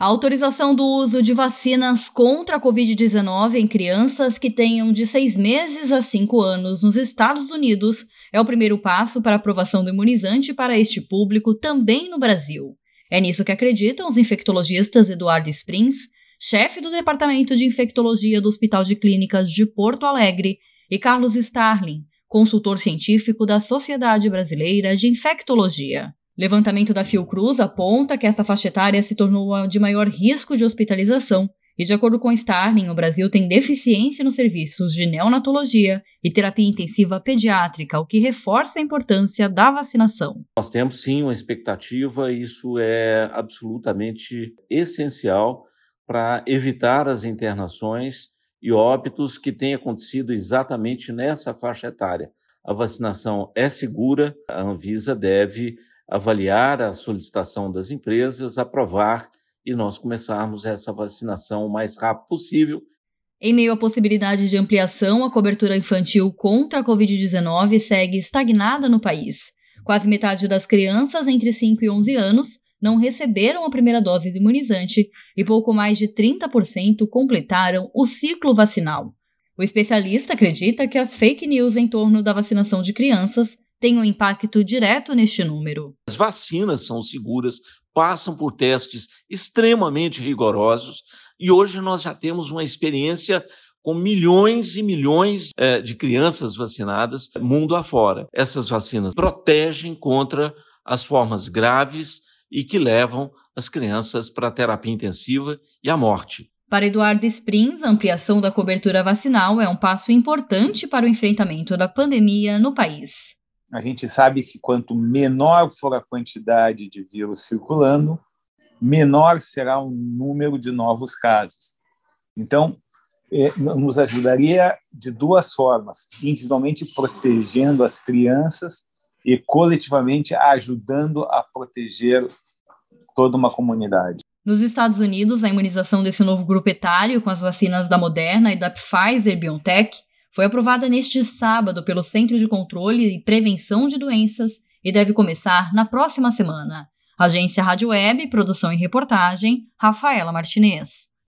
A autorização do uso de vacinas contra a Covid-19 em crianças que tenham de seis meses a cinco anos nos Estados Unidos é o primeiro passo para a aprovação do imunizante para este público também no Brasil. É nisso que acreditam os infectologistas Eduardo Springs, chefe do Departamento de Infectologia do Hospital de Clínicas de Porto Alegre, e Carlos Starling, consultor científico da Sociedade Brasileira de Infectologia. Levantamento da Fiocruz aponta que esta faixa etária se tornou a de maior risco de hospitalização, e de acordo com a Starling, o Brasil tem deficiência nos serviços de neonatologia e terapia intensiva pediátrica, o que reforça a importância da vacinação. Nós temos sim uma expectativa, e isso é absolutamente essencial para evitar as internações e óbitos que têm acontecido exatamente nessa faixa etária. A vacinação é segura, a Anvisa deve avaliar a solicitação das empresas, aprovar e nós começarmos essa vacinação o mais rápido possível. Em meio à possibilidade de ampliação, a cobertura infantil contra a Covid-19 segue estagnada no país. Quase metade das crianças entre 5 e 11 anos não receberam a primeira dose de imunizante e pouco mais de 30% completaram o ciclo vacinal. O especialista acredita que as fake news em torno da vacinação de crianças tem um impacto direto neste número. As vacinas são seguras, passam por testes extremamente rigorosos e hoje nós já temos uma experiência com milhões e milhões é, de crianças vacinadas mundo afora. Essas vacinas protegem contra as formas graves e que levam as crianças para a terapia intensiva e à morte. Para Eduardo Springs, a ampliação da cobertura vacinal é um passo importante para o enfrentamento da pandemia no país a gente sabe que quanto menor for a quantidade de vírus circulando, menor será o número de novos casos. Então, é, nos ajudaria de duas formas: individualmente protegendo as crianças e coletivamente ajudando a proteger toda uma comunidade. Nos Estados Unidos, a imunização desse novo grupo etário com as vacinas da Moderna e da Pfizer BioNTech foi aprovada neste sábado pelo Centro de Controle e Prevenção de Doenças e deve começar na próxima semana. Agência Rádio Web, produção e reportagem, Rafaela Martinez.